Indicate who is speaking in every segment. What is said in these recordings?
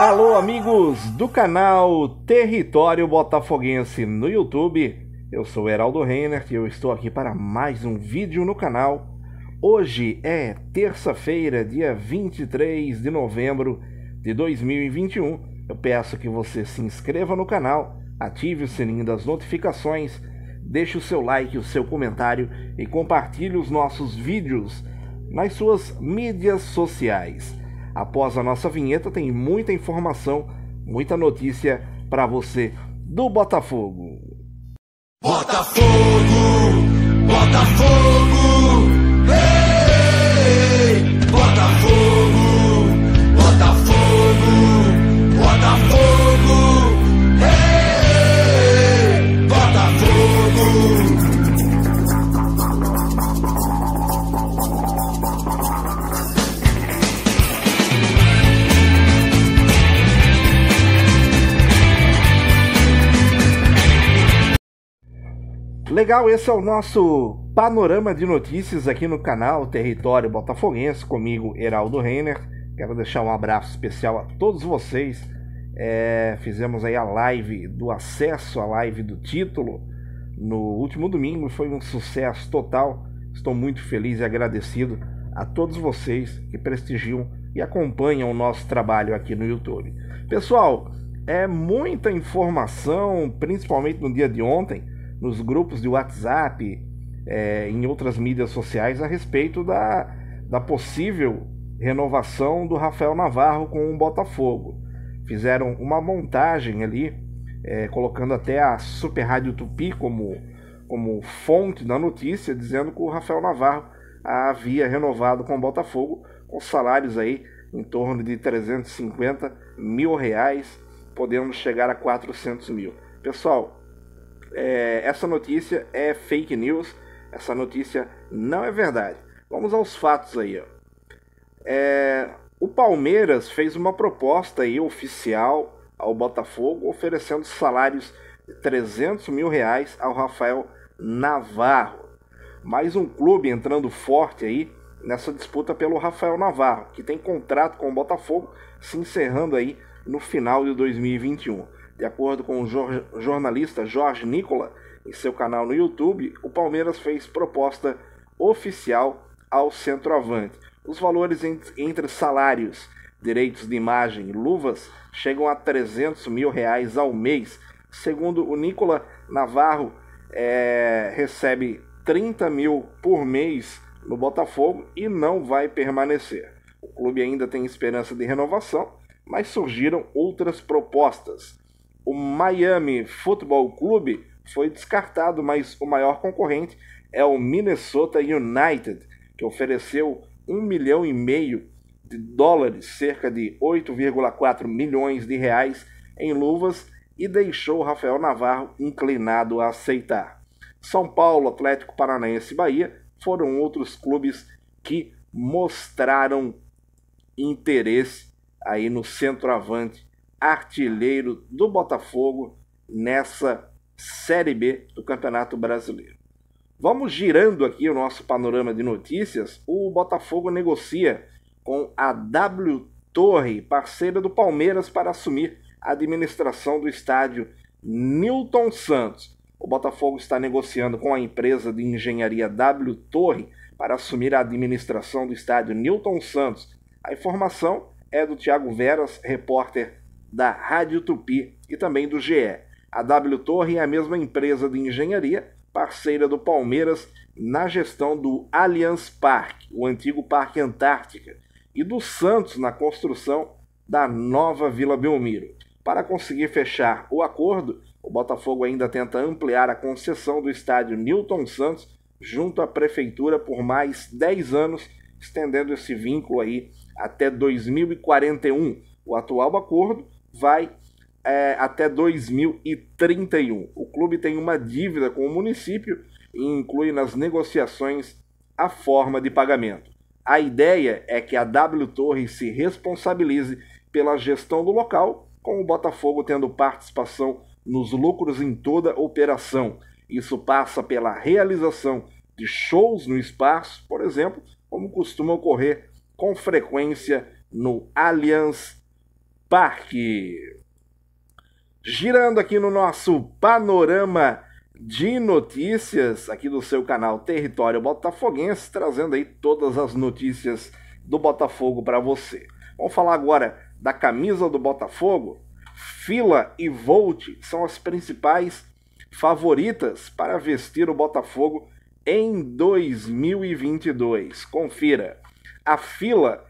Speaker 1: Alô, amigos do canal Território Botafoguense no YouTube. Eu sou Heraldo Reiner e eu estou aqui para mais um vídeo no canal. Hoje é terça-feira, dia 23 de novembro de 2021. Eu peço que você se inscreva no canal, ative o sininho das notificações, deixe o seu like, o seu comentário e compartilhe os nossos vídeos nas suas mídias sociais. Após a nossa vinheta, tem muita informação, muita notícia para você do Botafogo. Botafogo! Botafogo! Legal, esse é o nosso panorama de notícias aqui no canal Território Botafoguense, comigo, Heraldo Reiner. Quero deixar um abraço especial a todos vocês. É, fizemos aí a live do acesso, a live do título, no último domingo. Foi um sucesso total. Estou muito feliz e agradecido a todos vocês que prestigiam e acompanham o nosso trabalho aqui no YouTube. Pessoal, é muita informação, principalmente no dia de ontem nos grupos de WhatsApp, é, em outras mídias sociais a respeito da, da possível renovação do Rafael Navarro com o Botafogo. Fizeram uma montagem ali, é, colocando até a Super Rádio Tupi como, como fonte da notícia, dizendo que o Rafael Navarro havia renovado com o Botafogo, com salários aí em torno de 350 mil reais, podendo chegar a 400 mil. Pessoal, é, essa notícia é fake news, essa notícia não é verdade. Vamos aos fatos aí. Ó. É, o Palmeiras fez uma proposta aí oficial ao Botafogo, oferecendo salários de 300 mil reais ao Rafael Navarro. Mais um clube entrando forte aí nessa disputa pelo Rafael Navarro, que tem contrato com o Botafogo se encerrando aí no final de 2021. De acordo com o jornalista Jorge Nicola, em seu canal no YouTube, o Palmeiras fez proposta oficial ao centroavante. Os valores entre salários, direitos de imagem e luvas chegam a 300 mil reais ao mês. Segundo o Nicola Navarro, é, recebe 30 mil por mês no Botafogo e não vai permanecer. O clube ainda tem esperança de renovação, mas surgiram outras propostas o Miami Football Club foi descartado, mas o maior concorrente é o Minnesota United, que ofereceu um milhão e meio de dólares, cerca de 8,4 milhões de reais em luvas e deixou Rafael Navarro inclinado a aceitar. São Paulo, Atlético Paranaense e Bahia foram outros clubes que mostraram interesse aí no centroavante artilheiro do Botafogo nessa Série B do Campeonato Brasileiro. Vamos girando aqui o nosso panorama de notícias. O Botafogo negocia com a W Torre, parceira do Palmeiras, para assumir a administração do estádio Newton Santos. O Botafogo está negociando com a empresa de engenharia W Torre para assumir a administração do estádio Newton Santos. A informação é do Thiago Veras, repórter da Rádio Tupi e também do GE. A W Torre é a mesma empresa de engenharia, parceira do Palmeiras na gestão do Allianz Parque, o antigo Parque Antártica, e do Santos na construção da nova Vila Belmiro. Para conseguir fechar o acordo, o Botafogo ainda tenta ampliar a concessão do estádio Newton Santos junto à prefeitura por mais 10 anos, estendendo esse vínculo aí até 2041. O atual acordo vai é, até 2031. O clube tem uma dívida com o município e inclui nas negociações a forma de pagamento. A ideia é que a W Torre se responsabilize pela gestão do local, com o Botafogo tendo participação nos lucros em toda a operação. Isso passa pela realização de shows no espaço, por exemplo, como costuma ocorrer com frequência no Allianz Parque. Girando aqui no nosso panorama de notícias, aqui do seu canal Território Botafoguense, trazendo aí todas as notícias do Botafogo para você. Vamos falar agora da camisa do Botafogo. Fila e Volt são as principais favoritas para vestir o Botafogo em 2022. Confira. A Fila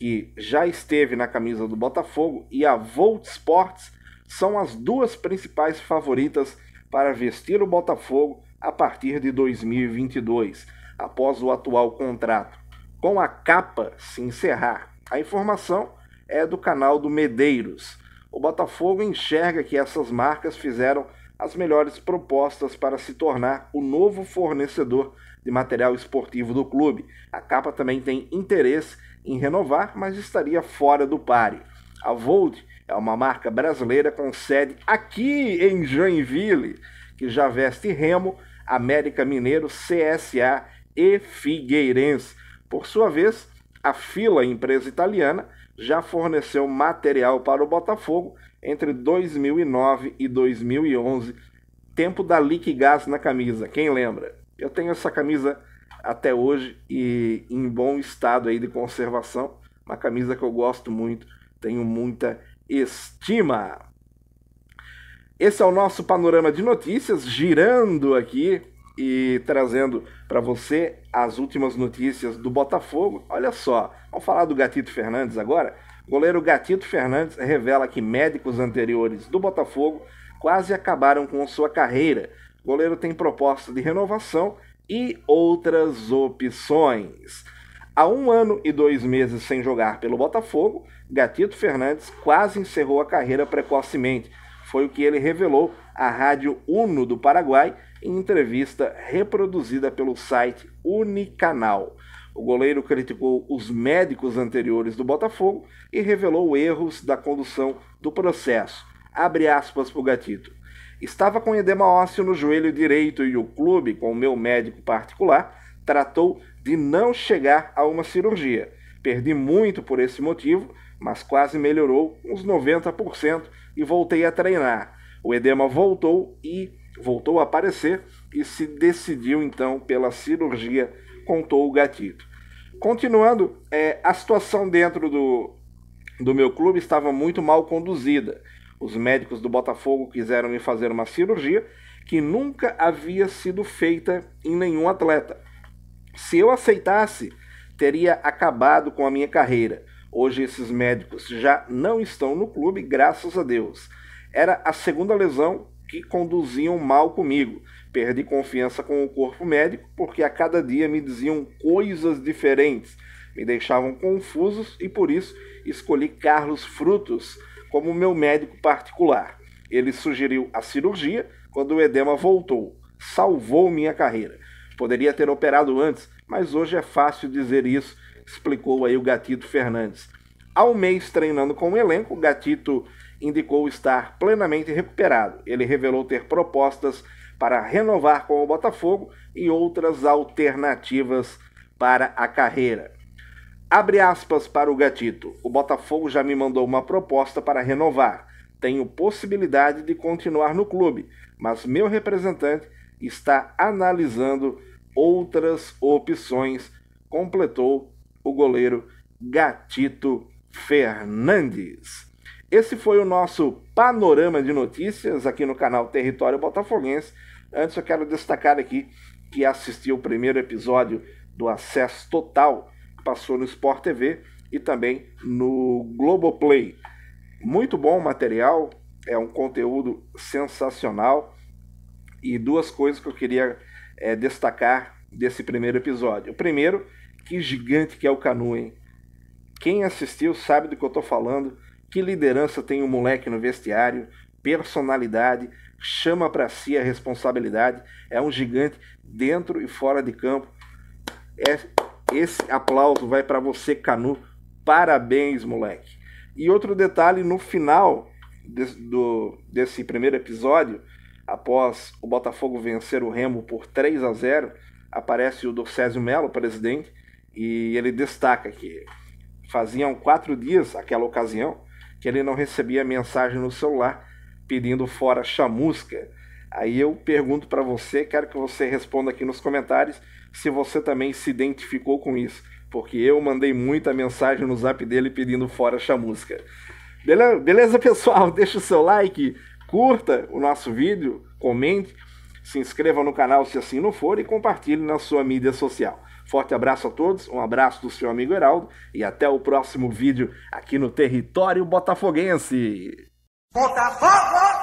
Speaker 1: que já esteve na camisa do Botafogo, e a Volt Sports são as duas principais favoritas para vestir o Botafogo a partir de 2022, após o atual contrato com a capa se encerrar. A informação é do canal do Medeiros. O Botafogo enxerga que essas marcas fizeram as melhores propostas para se tornar o novo fornecedor de material esportivo do clube. A capa também tem interesse em renovar, mas estaria fora do pare. A Volt é uma marca brasileira com sede aqui em Joinville, que já veste Remo, América Mineiro, CSA e Figueirense. Por sua vez, a Fila, empresa italiana, já forneceu material para o Botafogo entre 2009 e 2011, tempo da Liquigás na camisa. Quem lembra? Eu tenho essa camisa até hoje e em bom estado aí de conservação. Uma camisa que eu gosto muito, tenho muita estima. Esse é o nosso panorama de notícias, girando aqui e trazendo para você as últimas notícias do Botafogo. Olha só, vamos falar do Gatito Fernandes agora? O goleiro Gatito Fernandes revela que médicos anteriores do Botafogo quase acabaram com sua carreira. O goleiro tem proposta de renovação e outras opções. Há um ano e dois meses sem jogar pelo Botafogo, Gatito Fernandes quase encerrou a carreira precocemente. Foi o que ele revelou à Rádio Uno do Paraguai em entrevista reproduzida pelo site Unicanal. O goleiro criticou os médicos anteriores do Botafogo e revelou erros da condução do processo. Abre aspas para o Gatito. Estava com edema ósseo no joelho direito e o clube, com o meu médico particular, tratou de não chegar a uma cirurgia. Perdi muito por esse motivo, mas quase melhorou uns 90% e voltei a treinar. O edema voltou e voltou a aparecer e se decidiu então pela cirurgia, contou o gatito. Continuando, é, a situação dentro do, do meu clube estava muito mal conduzida. Os médicos do Botafogo quiseram me fazer uma cirurgia que nunca havia sido feita em nenhum atleta. Se eu aceitasse, teria acabado com a minha carreira. Hoje esses médicos já não estão no clube, graças a Deus. Era a segunda lesão que conduziam mal comigo. Perdi confiança com o corpo médico porque a cada dia me diziam coisas diferentes, me deixavam confusos e por isso escolhi Carlos Frutos como meu médico particular. Ele sugeriu a cirurgia quando o edema voltou. Salvou minha carreira. Poderia ter operado antes, mas hoje é fácil dizer isso, explicou aí o Gatito Fernandes. Ao mês treinando com o elenco, o Gatito indicou estar plenamente recuperado. Ele revelou ter propostas para renovar com o Botafogo e outras alternativas para a carreira. Abre aspas para o Gatito. O Botafogo já me mandou uma proposta para renovar. Tenho possibilidade de continuar no clube, mas meu representante está analisando outras opções, completou o goleiro Gatito Fernandes. Esse foi o nosso panorama de notícias aqui no canal Território Botafoguense. Antes eu quero destacar aqui que assisti o primeiro episódio do Acesso Total passou no Sport TV e também no Globoplay. Muito bom material, é um conteúdo sensacional. E duas coisas que eu queria é, destacar desse primeiro episódio. O primeiro, que gigante que é o Canu, hein? Quem assistiu sabe do que eu estou falando. Que liderança tem o um moleque no vestiário, personalidade, chama para si a responsabilidade, é um gigante dentro e fora de campo. É esse aplauso vai para você, Canu. Parabéns, moleque. E outro detalhe, no final desse, do, desse primeiro episódio, após o Botafogo vencer o Remo por 3 a 0, aparece o Dorcésio Melo, presidente, e ele destaca que faziam quatro dias, aquela ocasião, que ele não recebia mensagem no celular pedindo fora chamusca. Aí eu pergunto para você, quero que você responda aqui nos comentários se você também se identificou com isso, porque eu mandei muita mensagem no zap dele pedindo fora chamusca. Beleza, beleza pessoal? Deixa o seu like, curta o nosso vídeo, comente, se inscreva no canal se assim não for e compartilhe na sua mídia social. Forte abraço a todos, um abraço do seu amigo Heraldo e até o próximo vídeo aqui no Território Botafoguense. Botafogo!